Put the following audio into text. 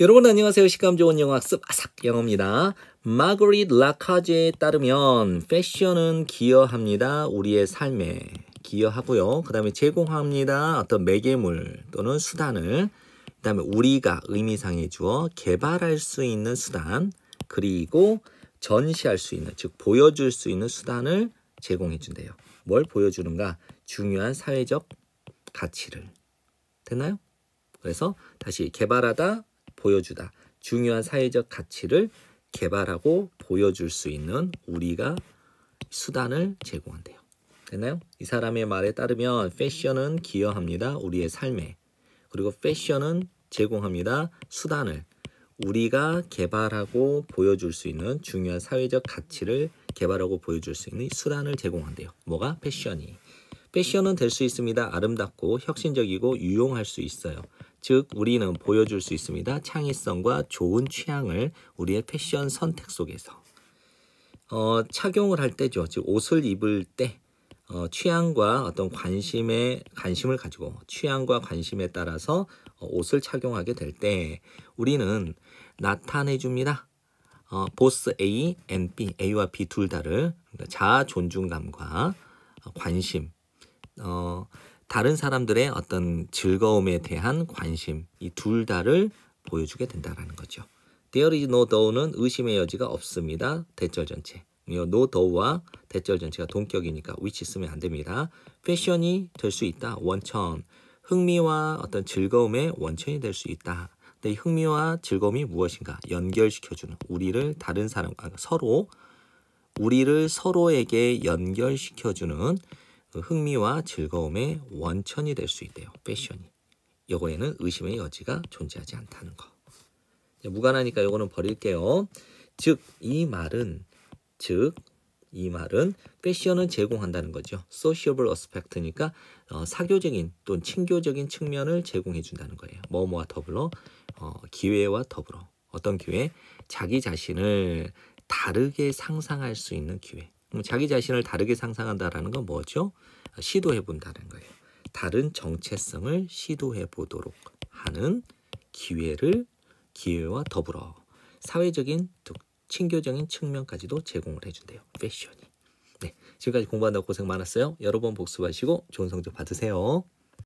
여러분 안녕하세요. 식감 좋은 영어 학습 아삭 영어입니다. 마그릿 라카제에 따르면 패션은 기여합니다. 우리의 삶에 기여하고요. 그 다음에 제공합니다. 어떤 매개물 또는 수단을 그 다음에 우리가 의미상에 주어 개발할 수 있는 수단 그리고 전시할 수 있는 즉 보여줄 수 있는 수단을 제공해 준대요. 뭘 보여주는가? 중요한 사회적 가치를 됐나요? 그래서 다시 개발하다 보여주다. 중요한 사회적 가치를 개발하고 보여줄 수 있는 우리가 수단을 제공한대요. 됐나요? 이 사람의 말에 따르면 패션은 기여합니다. 우리의 삶에. 그리고 패션은 제공합니다. 수단을. 우리가 개발하고 보여줄 수 있는 중요한 사회적 가치를 개발하고 보여줄 수 있는 수단을 제공한대요. 뭐가? 패션이. 패션은 될 수 있습니다. 아름답고 혁신적이고 유용할 수 있어요. 즉 우리는 보여줄 수 있습니다. 창의성과 좋은 취향을 우리의 패션 선택 속에서 어, 착용을 할 때죠. 즉 옷을 입을 때 어, 취향과 어떤 관심에 관심을 가지고 취향과 관심에 따라서 어, 옷을 착용하게 될 때 우리는 나타내 줍니다. 어, 보스 A, and B, A와 B 둘 다를 그러니까 자아 존중감과 관심, 어, 다른 사람들의 어떤 즐거움에 대한 관심 이 둘 다를 보여주게 된다라는 거죠. There is no do는 의심의 여지가 없습니다. 대절 전체. no do와 대절 전체가 동격이니까 which 쓰면 안 됩니다. 패션이 될 수 있다. 원천. 흥미와 어떤 즐거움의 원천이 될 수 있다. 근데 흥미와 즐거움이 무엇인가? 연결시켜주는 우리를 다른 사람과 아, 서로 우리를 서로에게 연결시켜주는 그 흥미와 즐거움의 원천이 될 수 있대요. 패션이. 요거에는 의심의 여지가 존재하지 않다는 거. 무관하니까 요거는 버릴게요. 즉 이 말은 즉 이 말은 패션은 제공한다는 거죠. 소 o c i a b l e 니까 어, 사교적인 또는 친교적인 측면을 제공해 준다는 거예요. 뭐뭐와 더불어 어, 기회와 더불어 어떤 기회? 자기 자신을 다르게 상상할 수 있는 기회. 뭐 자기 자신을 다르게 상상한다라는 건 뭐죠? 시도해 본다는 거예요. 다른 정체성을 시도해 보도록 하는 기회를 기회와 더불어 사회적인 친교적인 측면까지도 제공을 해준대요. 패션이. 네, 지금까지 공부한다고 고생 많았어요. 여러 번 복습하시고 좋은 성적 받으세요.